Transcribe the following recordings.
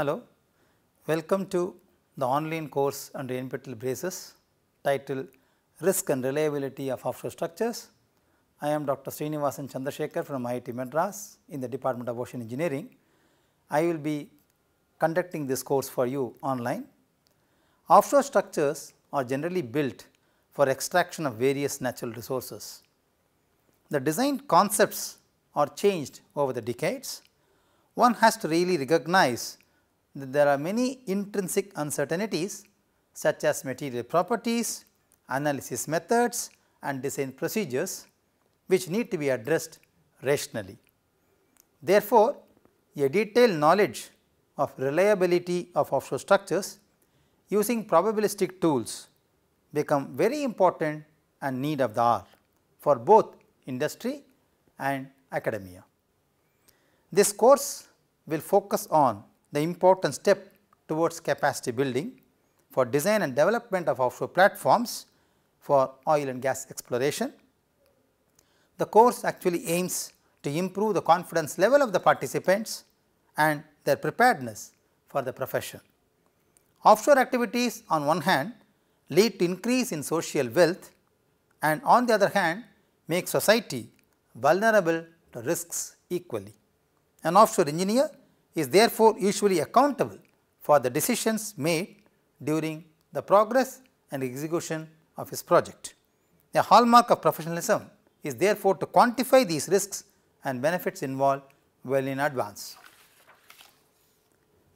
Hello, welcome to the online course on NPTEL Braces titled Risk and Reliability of Offshore Structures. I am Dr. Srinivasan Chandrasekhar from IIT Madras in the Department of Ocean Engineering. I will be conducting this course for you online. Offshore structures are generally built for extraction of various natural resources. The design concepts are changed over the decades. One has to really recognize that there are many intrinsic uncertainties such as material properties, analysis methods and design procedures which need to be addressed rationally. Therefore, a detailed knowledge of reliability of offshore structures using probabilistic tools become very important and need of the hour for both industry and academia. This course will focus on the important step towards capacity building for design and development of offshore platforms for oil and gas exploration. The course actually aims to improve the confidence level of the participants and their preparedness for the profession. Offshore activities on one hand lead to increase in social wealth and on the other hand make society vulnerable to risks equally. An offshore engineer is therefore usually accountable for the decisions made during the progress and execution of his project. A hallmark of professionalism is therefore to quantify these risks and benefits involved well in advance.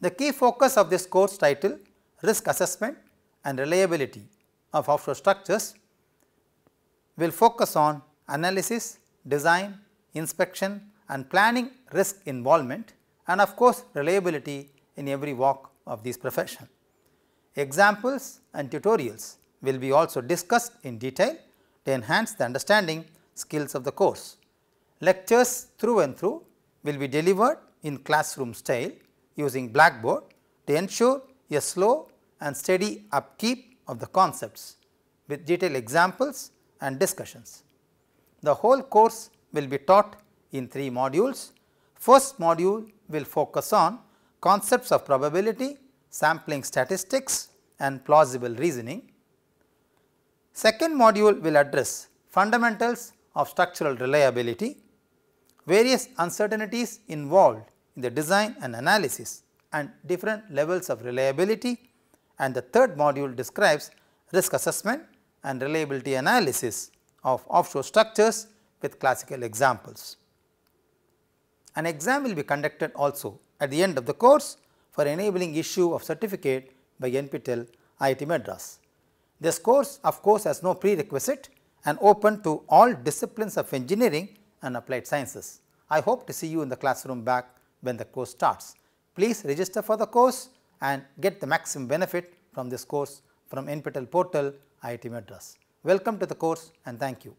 The key focus of this course title risk assessment and reliability of offshore structures will focus on analysis, design, inspection and planning risk involvement and of course reliability in every walk of this profession. Examples and tutorials will be also discussed in detail to enhance the understanding skills of the course. Lectures through and through will be delivered in classroom style using blackboard to ensure a slow and steady upkeep of the concepts with detailed examples and discussions. The whole course will be taught in three modules. First module will focus on concepts of probability, sampling statistics and plausible reasoning. Second module will address fundamentals of structural reliability, various uncertainties involved in the design and analysis and different levels of reliability and the third module describes risk assessment and reliability analysis of offshore structures with classical examples. An exam will be conducted also at the end of the course for enabling issue of certificate by NPTEL IIT Madras. This course of course has no prerequisite and open to all disciplines of engineering and applied sciences. I hope to see you in the classroom back when the course starts. Please register for the course and get the maximum benefit from this course from NPTEL portal IIT Madras. Welcome to the course and thank you.